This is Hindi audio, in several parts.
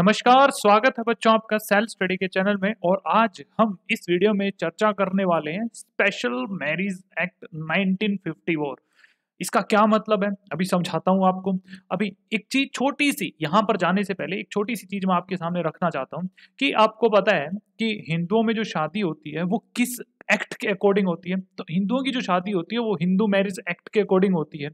नमस्कार स्वागत है बच्चों आपका सेल्फ स्टडी के चैनल में और आज हम इस वीडियो में चर्चा करने वाले हैं स्पेशल मैरिज एक्ट 1954 इसका क्या मतलब है अभी समझाता हूँ आपको अभी एक चीज छोटी सी यहाँ पर जाने से पहले एक छोटी सी चीज मैं आपके सामने रखना चाहता हूँ कि आपको पता है कि हिंदुओं में जो शादी होती है वो किस एक्ट के अकॉर्डिंग होती है तो हिंदुओं की जो शादी होती है वो हिंदू मैरिज एक्ट के अकॉर्डिंग होती है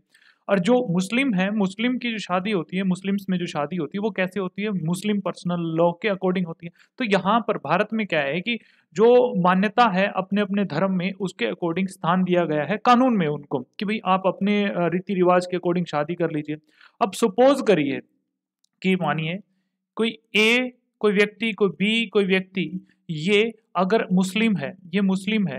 और जो मुस्लिम है मुस्लिम की जो शादी होती है मुस्लिम्स में जो शादी होती है वो कैसे होती है मुस्लिम पर्सनल लॉ के अकॉर्डिंग होती है तो यहाँ पर भारत में क्या है कि जो मान्यता है अपने अपने धर्म में उसके अकॉर्डिंग स्थान दिया गया है कानून में उनको कि भाई आप अपने रीति रिवाज के अकॉर्डिंग शादी कर लीजिए अब सपोज करिए कि मानिए कोई ए कोई व्यक्ति कोई बी कोई व्यक्ति ये अगर मुस्लिम है ये मुस्लिम है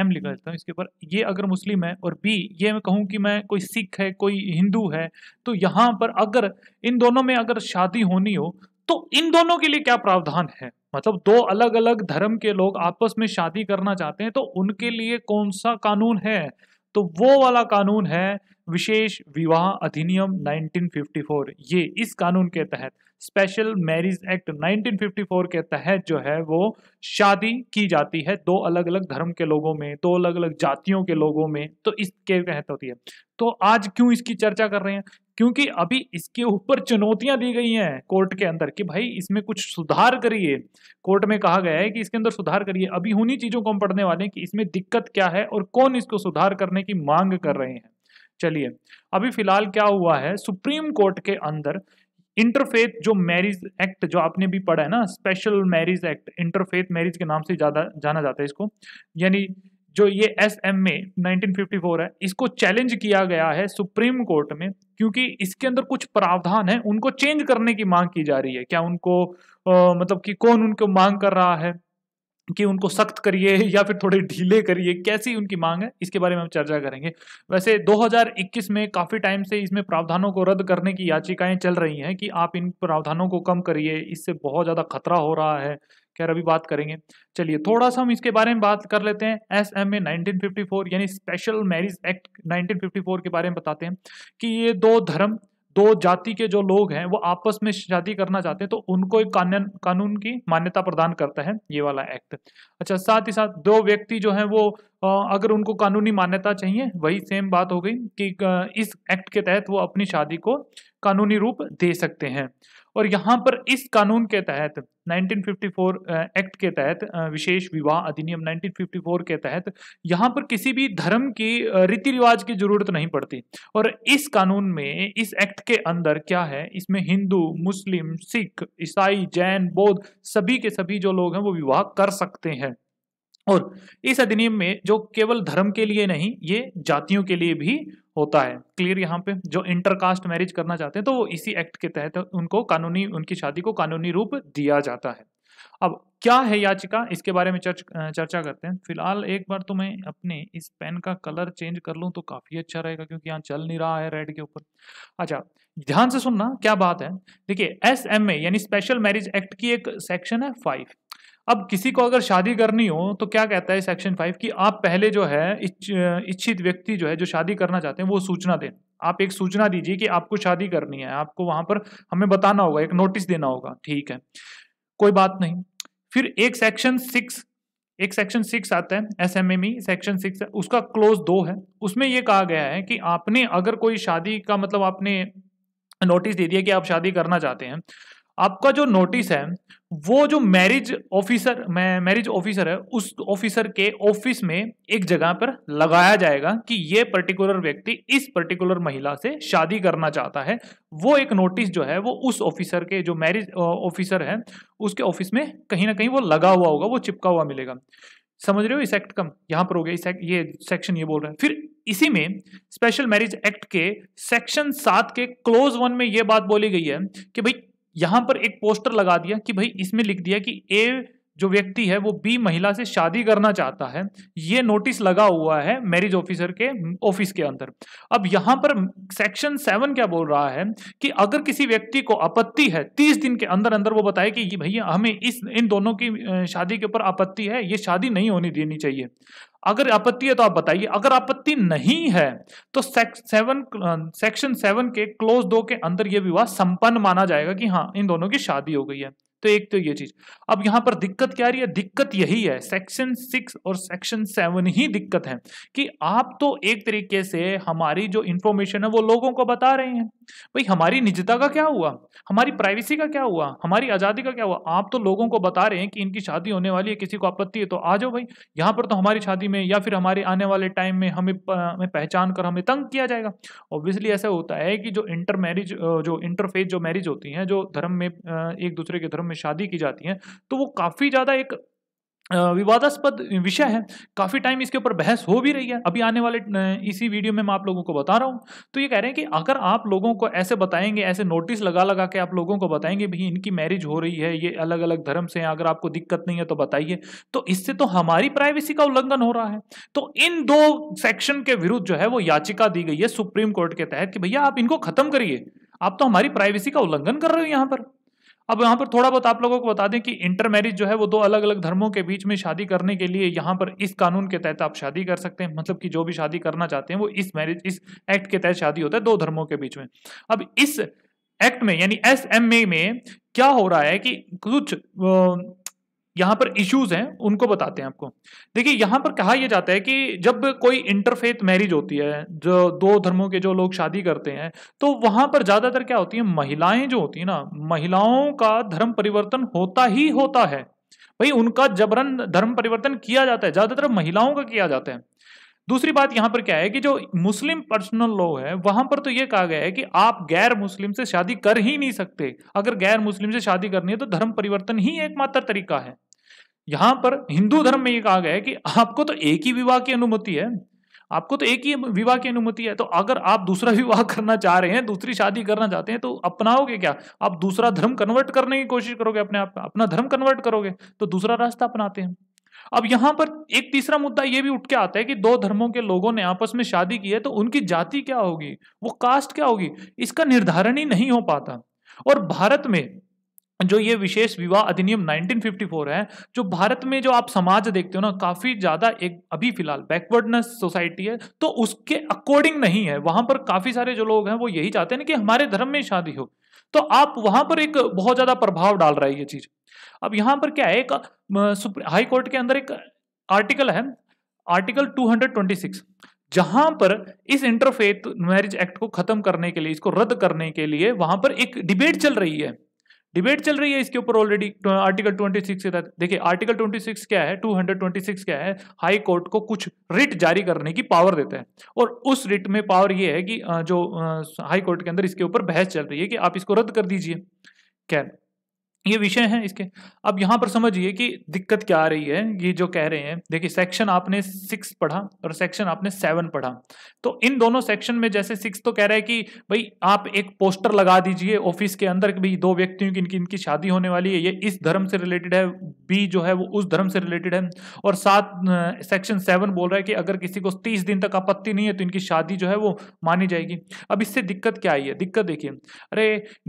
एम लिखा देता हूँ इसके ऊपर ये अगर मुस्लिम है और बी ये मैं कहूँ कि मैं कोई सिख है कोई हिंदू है तो यहाँ पर अगर इन दोनों में अगर शादी होनी हो तो इन दोनों के लिए क्या प्रावधान है मतलब दो अलग अलग धर्म के लोग आपस में शादी करना चाहते हैं तो उनके लिए कौन सा कानून है तो वो वाला कानून है विशेष विवाह अधिनियम 1954 ये इस कानून के तहत स्पेशल मैरिज एक्ट 1954 के तहत जो है वो शादी की जाती है दो अलग अलग धर्म के लोगों में दो अलग अलग जातियों के लोगों में तो इसके तहत होती है तो आज क्यों इसकी चर्चा कर रहे हैं क्योंकि अभी इसके ऊपर चुनौतियां दी गई हैं कोर्ट के अंदर कि भाई इसमें कुछ सुधार करिए कोर्ट में कहा गया है कि इसके अंदर सुधार करिए अभी उन्हीं चीज़ों को हम पढ़ने वाले हैं कि इसमें दिक्कत क्या है और कौन इसको सुधार करने की मांग कर रहे हैं चलिए अभी फिलहाल क्या हुआ है सुप्रीम कोर्ट के अंदर इंटरफेथ जो मैरिज एक्ट जो आपने भी पढ़ा है ना special marriage act interfaith marriage के नाम से ज़्यादा जाना जाता है इसको यानी जो ये एस एम ए नाइनटीन है इसको चैलेंज किया गया है सुप्रीम कोर्ट में क्योंकि इसके अंदर कुछ प्रावधान है उनको चेंज करने की मांग की जा रही है क्या उनको आ, मतलब कि कौन उनको मांग कर रहा है कि उनको सख्त करिए या फिर थोड़े ढीले करिए कैसी उनकी मांग है इसके बारे में हम चर्चा करेंगे वैसे 2021 में काफ़ी टाइम से इसमें प्रावधानों को रद्द करने की याचिकाएं चल रही हैं कि आप इन प्रावधानों को कम करिए इससे बहुत ज़्यादा खतरा हो रहा है खैर अभी बात करेंगे चलिए थोड़ा सा हम इसके बारे में बात कर लेते हैं एस एम ए नाइनटीन यानी स्पेशल मैरिज एक्ट नाइनटीन के बारे में बताते हैं कि ये दो धर्म दो जाति के जो लोग हैं वो आपस में शादी करना चाहते हैं तो उनको एक कानून की मान्यता प्रदान करता है ये वाला एक्ट अच्छा साथ ही साथ दो व्यक्ति जो हैं वो अगर उनको कानूनी मान्यता चाहिए वही सेम बात हो गई कि इस एक्ट के तहत वो अपनी शादी को कानूनी रूप दे सकते हैं और यहाँ पर इस कानून के तहत 1954 एक्ट के तहत विशेष विवाह अधिनियम 1954 के तहत यहाँ पर किसी भी धर्म की रीति रिवाज की जरूरत नहीं पड़ती और इस कानून में इस एक्ट के अंदर क्या है इसमें हिंदू मुस्लिम सिख ईसाई जैन बौद्ध सभी के सभी जो लोग हैं वो विवाह कर सकते हैं और इस अधिनियम में जो केवल धर्म के लिए नहीं ये जातियों के लिए भी होता है क्लियर यहाँ पे जो इंटरकास्ट मैरिज करना चाहते हैं तो वो इसी एक्ट के तहत उनको कानूनी उनकी शादी को कानूनी रूप दिया जाता है अब क्या है याचिका इसके बारे में चर्च चर्चा करते हैं फिलहाल एक बार तो मैं अपने इस पेन का कलर चेंज कर लूँ तो काफ़ी अच्छा रहेगा क्योंकि यहाँ चल नहीं रहा है रेड के ऊपर अच्छा ध्यान से सुनना क्या बात है देखिए एस एम ए यानी स्पेशल मैरिज एक्ट की एक सेक्शन है फाइव अब किसी को अगर शादी करनी हो तो क्या कहता है सेक्शन फाइव कि आप पहले जो है इच्छित व्यक्ति जो है जो शादी करना चाहते हैं वो सूचना दें आप एक सूचना दीजिए कि आपको शादी करनी है आपको वहां पर हमें बताना होगा एक नोटिस देना होगा ठीक है कोई बात नहीं फिर एक सेक्शन सिक्स एक सेक्शन सिक्स आता है S M M E section six उसका क्लोज दो है उसमें यह कहा गया है कि आपने अगर कोई शादी का मतलब आपने नोटिस दे दिया कि आप शादी करना चाहते हैं आपका जो नोटिस है वो जो मैरिज ऑफिसर मैरिज ऑफिसर है उस ऑफिसर के ऑफिस में एक जगह पर लगाया जाएगा कि ये पर्टिकुलर व्यक्ति इस पर्टिकुलर महिला से शादी करना चाहता है वो एक नोटिस जो है वो उस ऑफिसर के जो मैरिज ऑफिसर है उसके ऑफिस में कहीं ना कहीं वो लगा हुआ होगा वो चिपका हुआ मिलेगा समझ रहे हो इस एक्ट कम यहाँ पर हो गया इस एक्ट ये सेक्शन ये बोल रहा है फिर इसी में स्पेशल मैरिज एक्ट के सेक्शन सात के क्लोज वन में ये बात बोली गई है कि भाई यहां पर एक पोस्टर लगा दिया कि भाई इसमें लिख दिया कि ए जो व्यक्ति है वो बी महिला से शादी करना चाहता है ये नोटिस लगा हुआ है मैरिज ऑफिसर के ऑफिस के अंदर अब यहां पर सेक्शन सेवन क्या बोल रहा है कि अगर किसी व्यक्ति को आपत्ति है तीस दिन के अंदर अंदर वो बताए कि भैया हमें इस इन दोनों की शादी के ऊपर आपत्ति है ये शादी नहीं होनी देनी चाहिए अगर आपत्ति है तो आप बताइए अगर आपत्ति नहीं है तो सेवन सेक्शन सेवन के क्लोज दो के अंदर यह विवाह संपन्न माना जाएगा कि हाँ इन दोनों की शादी हो गई है तो एक तो ये चीज अब यहां पर दिक्कत क्या रही है दिक्कत यही है सेक्शन सिक्स और सेक्शन सेवन ही दिक्कत है कि आप तो एक तरीके से हमारी जो इंफॉर्मेशन है वो लोगों को बता रहे हैं भाई हमारी निजता का क्या हुआ हमारी प्राइवेसी का क्या हुआ हमारी आज़ादी का क्या हुआ आप तो लोगों को बता रहे हैं कि इनकी शादी होने वाली है किसी को आपत्ति है तो आ जाओ भाई यहां पर तो हमारी शादी में या फिर हमारे आने वाले टाइम में हमें हमें पहचान कर हमें तंग किया जाएगा ऑब्वियसली ऐसा होता है कि जो इंटर मैरिज जो इंटरफेज जो मैरिज होती है जो धर्म में एक दूसरे के धर्म में में शादी की जाती है तो वो काफ़ी ज़्यादा एक विवादास्पद विषय है काफ़ी टाइम इसके ऊपर बहस हो भी रही है अभी आने वाले इसी वीडियो में मैं आप लोगों को बता रहा हूँ तो ये कह रहे हैं कि अगर आप लोगों को ऐसे बताएंगे ऐसे नोटिस लगा लगा के आप लोगों को बताएंगे भाई इनकी मैरिज हो रही है ये अलग अलग धर्म से हैं अगर आपको दिक्कत नहीं है तो बताइए तो इससे तो हमारी प्राइवेसी का उल्लंघन हो रहा है तो इन दो सेक्शन के विरुद्ध जो है वो याचिका दी गई है सुप्रीम कोर्ट के तहत कि भैया आप इनको खत्म करिए आप तो हमारी प्राइवेसी का उल्लंघन कर रहे हो यहाँ पर अब यहाँ पर थोड़ा बहुत आप लोगों को बता दें कि इंटर मैरिज जो है वो दो अलग अलग धर्मों के बीच में शादी करने के लिए यहाँ पर इस कानून के तहत आप शादी कर सकते हैं मतलब कि जो भी शादी करना चाहते हैं वो इस मैरिज इस एक्ट के तहत शादी होता है दो धर्मों के बीच में अब इस एक्ट में यानी एस एम ए में क्या हो रहा है कि कुछ यहाँ पर इश्यूज हैं उनको बताते हैं आपको देखिए यहां पर कहा यह जाता है कि जब कोई इंटरफेथ मैरिज होती है जो दो धर्मों के जो लोग शादी करते हैं तो वहां पर ज्यादातर क्या होती है महिलाएं जो होती है ना महिलाओं का धर्म परिवर्तन होता ही होता है भाई उनका जबरन धर्म परिवर्तन किया जाता है ज्यादातर महिलाओं का किया जाता है दूसरी बात यहाँ पर क्या है कि जो मुस्लिम पर्सनल लॉ है वहां पर तो ये कहा गया है कि आप गैर मुस्लिम से शादी कर ही नहीं सकते अगर गैर मुस्लिम से शादी करनी है तो धर्म परिवर्तन ही एकमात्र तरीका है यहां पर हिंदू धर्म में ये कहा गया है कि आपको तो एक ही विवाह की अनुमति है आपको तो एक ही विवाह की अनुमति है तो अगर आप दूसरा विवाह करना चाह रहे हैं दूसरी शादी करना चाहते हैं तो अपनाओगे क्या आप दूसरा धर्म कन्वर्ट करने की कोशिश करोगे अपने आप अपना धर्म कन्वर्ट करोगे तो दूसरा रास्ता अपनाते हैं अब यहां पर एक तीसरा मुद्दा यह भी उठ के आता है कि दो धर्मों के लोगों ने आपस में शादी की है तो उनकी जाति क्या होगी वो कास्ट क्या होगी इसका निर्धारण ही नहीं हो पाता और भारत में जो ये विशेष विवाह अधिनियम 1954 है जो भारत में जो आप समाज देखते हो ना काफी ज्यादा एक अभी फिलहाल बैकवर्डनेस सोसाइटी है तो उसके अकॉर्डिंग नहीं है वहां पर काफी सारे जो लोग हैं वो यही चाहते हैं कि हमारे धर्म में शादी हो तो आप वहां पर एक बहुत ज्यादा प्रभाव डाल रहा है ये चीज अब यहां पर क्या है एक हाई कोर्ट के अंदर एक आर्टिकल है आर्टिकल 226 जहां पर इस इंटरफेथ मैरिज एक्ट को खत्म करने के लिए इसको रद्द करने के लिए वहां पर एक डिबेट चल रही है डिबेट चल रही है इसके ऊपर ऑलरेडी आर्टिकल 26 के तहत देखिए आर्टिकल 26 क्या है 226 क्या है हाई कोर्ट को कुछ रिट जारी करने की पावर देता है और उस रिट में पावर ये है कि जो हाई कोर्ट के अंदर इसके ऊपर बहस चल रही है कि आप इसको रद्द कर दीजिए क्या ये विषय है इसके अब यहाँ पर समझिए कि दिक्कत क्या आ रही है ये जो कह रहे हैं देखिए सेक्शन आपने सिक्स पढ़ा और सेक्शन आपने सेवन पढ़ा तो इन दोनों सेक्शन में जैसे सिक्स तो कह रहा है कि भाई आप एक पोस्टर लगा दीजिए ऑफिस के अंदर भी दो व्यक्तियों की इनकी इनकी शादी होने वाली है ये इस धर्म से रिलेटेड है बी जो है वो उस धर्म से रिलेटेड है और साथ सेक्शन सेवन बोल रहा है कि अगर किसी को तीस दिन तक आपत्ति नहीं है तो इनकी शादी जो है वो मानी जाएगी अब इससे दिक्कत क्या आई है दिक्कत देखिए अरे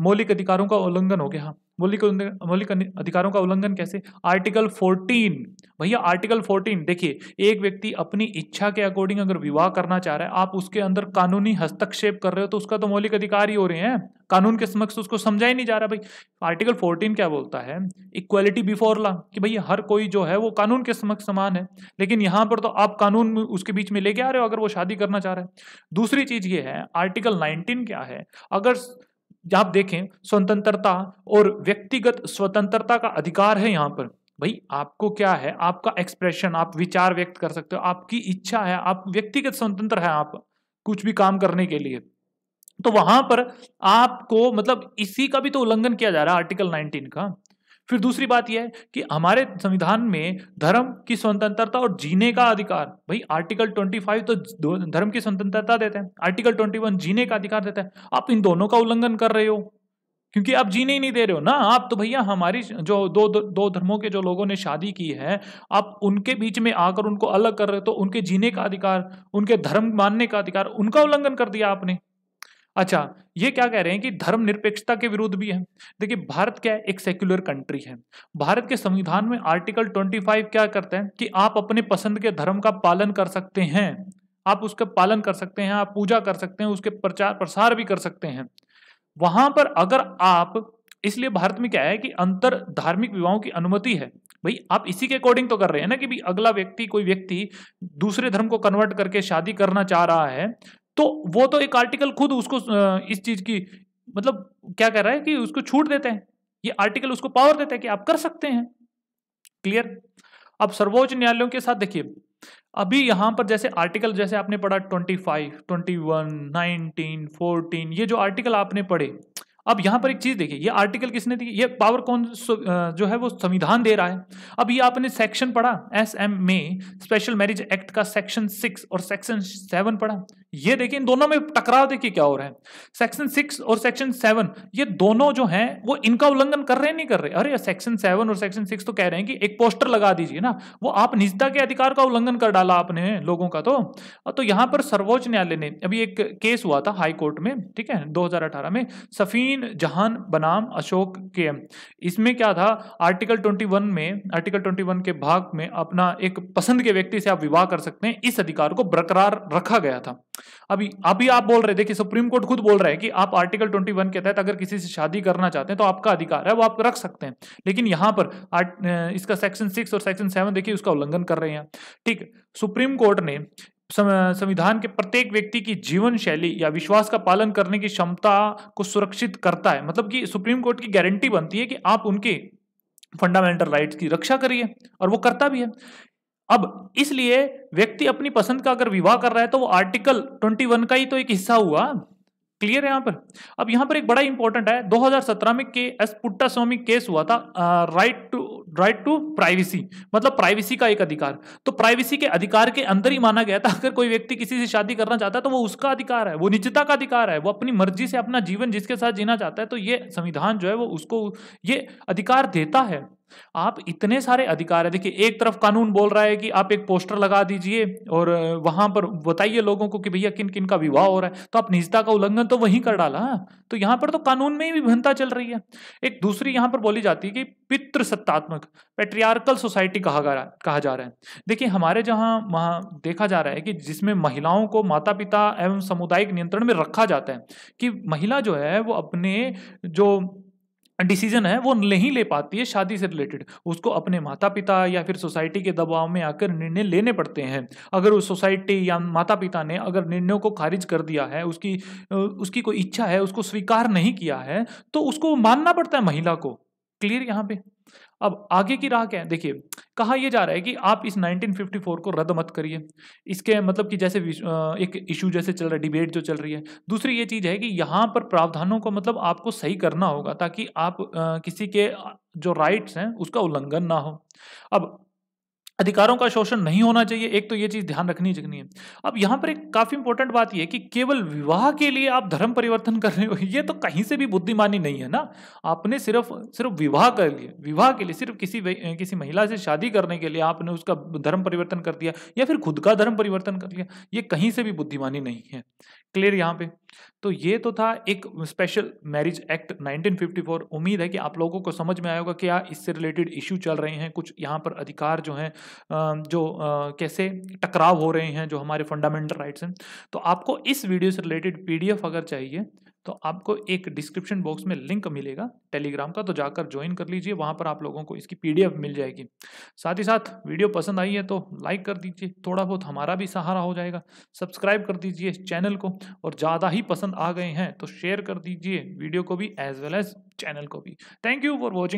मौलिक अधिकारों का उल्लंघन हो गया मौलिक मौलिक अधिकारों का उल्लंघन कैसे आर्टिकल 14 भैया आर्टिकल 14 देखिए एक व्यक्ति अपनी इच्छा के अकॉर्डिंग अगर विवाह करना चाह रहा है आप उसके अंदर कानूनी हस्तक्षेप कर रहे हो तो उसका तो मौलिक अधिकार ही हो रहे हैं कानून के समक्ष तो उसको समझा ही नहीं जा रहा भाई आर्टिकल 14 क्या बोलता है इक्वालिटी बिफोर लॉ कि भैया हर कोई जो है वो कानून के समक्ष समान है लेकिन यहाँ पर तो आप कानून उसके बीच में लेके आ रहे हो अगर वो शादी करना चाह रहे हैं दूसरी चीज ये है आर्टिकल नाइनटीन क्या है अगर आप देखें स्वतंत्रता और व्यक्तिगत स्वतंत्रता का अधिकार है यहाँ पर भाई आपको क्या है आपका एक्सप्रेशन आप विचार व्यक्त कर सकते हो आपकी इच्छा है आप व्यक्तिगत स्वतंत्र है आप कुछ भी काम करने के लिए तो वहां पर आपको मतलब इसी का भी तो उल्लंघन किया जा रहा है आर्टिकल 19 का फिर दूसरी बात यह है कि हमारे संविधान में धर्म की स्वतंत्रता और जीने का अधिकार भाई आर्टिकल 25 तो धर्म की स्वतंत्रता देते हैं आर्टिकल 21 जीने का अधिकार देता है आप इन दोनों का उल्लंघन कर रहे हो क्योंकि आप जीने ही नहीं दे रहे हो ना आप तो भैया हमारी जो दो दो धर्मों के जो लोगों ने शादी की है आप उनके बीच में आकर उनको अलग कर रहे हो तो उनके जीने का अधिकार उनके धर्म मानने का अधिकार उनका उल्लंघन कर दिया आपने अच्छा ये क्या कह रहे हैं कि धर्म निरपेक्षता के विरुद्ध भी है देखिए भारत क्या है एक सेक्युलर कंट्री है भारत के संविधान में आर्टिकल 25 क्या करते हैं कि आप अपने पसंद के धर्म का पालन कर सकते हैं आप उसका पालन कर सकते हैं आप पूजा कर सकते हैं उसके प्रचार प्रसार भी कर सकते हैं वहां पर अगर आप इसलिए भारत में क्या है कि अंतर धार्मिक विवाहों की अनुमति है भाई आप इसी के अकॉर्डिंग तो कर रहे हैं ना कि भी अगला व्यक्ति कोई व्यक्ति दूसरे धर्म को कन्वर्ट करके शादी करना चाह रहा है तो वो तो एक आर्टिकल खुद उसको इस चीज की मतलब क्या कह रहा है कि उसको छूट देते हैं ये आर्टिकल उसको पावर देते हैं कि आप कर सकते हैं क्लियर अब सर्वोच्च न्यायालयों के साथ देखिए अभी यहां पर जैसे आर्टिकल जैसे आपने पढ़ा twenty five twenty one nineteen fourteen ये जो आर्टिकल आपने पढ़े अब यहां पर एक चीज देखिए ये आर्टिकल किसने दी ये पावर कौन जो है वो संविधान दे रहा है अब ये आपने सेक्शन पढ़ा एस एम में स्पेशल मैरिज एक्ट का सेक्शन सिक्स और सेक्शन सेवन पढ़ा ये देखिए इन दोनों में टकराव देखिए क्या हो रहा है सेक्शन सिक्स और सेक्शन सेवन ये दोनों जो हैं वो इनका उल्लंघन कर रहे हैं नहीं कर रहे अरे सेक्शन सेवन और सेक्शन सिक्स तो कह रहे हैं कि एक पोस्टर लगा दीजिए ना वो आप निजता के अधिकार का उल्लंघन कर डाला आपने लोगों का तो तो यहाँ पर सर्वोच्च न्यायालय ने अभी एक केस हुआ था हाई कोर्ट में ठीक है दो में सफीन जहान बनाम अशोक के इसमें क्या था आर्टिकल ट्वेंटी में आर्टिकल ट्वेंटी के भाग में अपना एक पसंद के व्यक्ति से आप विवाह कर सकते हैं इस अधिकार को बरकरार रखा गया था अभी अभी आप बोल रहे देखिए सुप्रीम कोर्ट खुद बोल रहा है कि आप आर्टिकल 21 के तहत अगर किसी से शादी करना चाहते हैं तो आपका अधिकार है वो आप रख सकते हैं लेकिन यहां पर इसका सेक्शन सिक्स और सेक्शन सेवन देखिए उसका उल्लंघन कर रहे हैं ठीक सुप्रीम कोर्ट ने संविधान के प्रत्येक व्यक्ति की जीवन शैली या विश्वास का पालन करने की क्षमता को सुरक्षित करता है मतलब कि सुप्रीम कोर्ट की गारंटी बनती है कि आप उनके फंडामेंटल राइट्स की रक्षा करिए और वो करता भी है अब इसलिए व्यक्ति अपनी पसंद का अगर विवाह कर रहा है तो वो आर्टिकल 21 का ही तो एक हिस्सा हुआ क्लियर है यहाँ पर अब यहाँ पर एक बड़ा इंपॉर्टेंट है 2017 में के एस पुट्टा स्वामी केस हुआ था ah, right to right to privacy मतलब प्राइवेसी का एक अधिकार तो प्राइवेसी के अधिकार के अंदर ही माना गया था अगर कोई व्यक्ति किसी से शादी करना चाहता है तो वो उसका अधिकार है वो निजता का अधिकार है वो अपनी मर्जी से अपना जीवन जिसके साथ जीना चाहता है तो ये संविधान जो है वो उसको ये अधिकार देता है आप इतने सारे अधिकार है देखिए एक तरफ कानून बोल रहा है कि आप एक पोस्टर लगा दीजिए और वहां पर बताइए लोगों को कि भैया किन किन का विवाह हो रहा है तो आप निजता का उल्लंघन तो वहीं कर डाला हाँ, तो यहां पर तो कानून में ही विभिन्नता चल रही है एक दूसरी यहां पर बोली जाती है कि पितृ सत्तात्मक पेट्रियार्कल सोसाइटी कहा जा रहा कहा जा रहा है देखिए हमारे जहां वहाँ देखा जा रहा है कि जिसमें महिलाओं को माता पिता एवं सामुदायिक नियंत्रण में रखा जाता है कि महिला जो है वो अपने जो डिसीजन है वो नहीं ले पाती है शादी से रिलेटेड उसको अपने माता पिता या फिर सोसाइटी के दबाव में आकर निर्णय लेने पड़ते हैं अगर उस सोसाइटी या माता पिता ने अगर निर्णयों को खारिज कर दिया है उसकी उसकी कोई इच्छा है उसको स्वीकार नहीं किया है तो उसको मानना पड़ता है महिला को क्लियर यहाँ पे अब आगे की राह क्या है देखिए कहा यह जा रहा है कि आप इस 1954 को रद्द मत करिए इसके मतलब कि जैसे एक इशू जैसे चल रहा है डिबेट जो चल रही है दूसरी ये चीज़ है कि यहां पर प्रावधानों को मतलब आपको सही करना होगा ताकि आप किसी के जो राइट्स हैं उसका उल्लंघन ना हो अब अधिकारों का शोषण नहीं होना चाहिए एक तो ये चीज ध्यान रखनी चाहिए अब यहाँ पर एक काफी इंपॉर्टेंट बात यह कि केवल विवाह के लिए आप धर्म परिवर्तन कर रहे हो ये तो कहीं से भी बुद्धिमानी नहीं है ना आपने सिर्फ सिर्फ विवाह कर लिए विवाह के लिए सिर्फ किसी किसी महिला से शादी करने के लिए आपने उसका धर्म परिवर्तन कर दिया या फिर खुद का धर्म परिवर्तन कर लिया ये कहीं से भी बुद्धिमानी नहीं है क्लियर यहाँ पे तो ये तो था एक स्पेशल मैरिज एक्ट 1954 उम्मीद है कि आप लोगों को समझ में आएगा होगा क्या इससे रिलेटेड इशू चल रहे हैं कुछ यहाँ पर अधिकार जो हैं जो कैसे टकराव हो रहे हैं जो हमारे फंडामेंटल राइट्स हैं तो आपको इस वीडियो से रिलेटेड पीडीएफ अगर चाहिए तो आपको एक डिस्क्रिप्शन बॉक्स में लिंक मिलेगा टेलीग्राम का तो जाकर ज्वाइन कर लीजिए वहाँ पर आप लोगों को इसकी पीडीएफ मिल जाएगी साथ ही साथ वीडियो पसंद आई है तो लाइक कर दीजिए थोड़ा बहुत हमारा भी सहारा हो जाएगा सब्सक्राइब कर दीजिए चैनल को और ज़्यादा ही पसंद आ गए हैं तो शेयर कर दीजिए वीडियो को भी एज वेल एज चैनल को भी थैंक यू फॉर वॉचिंग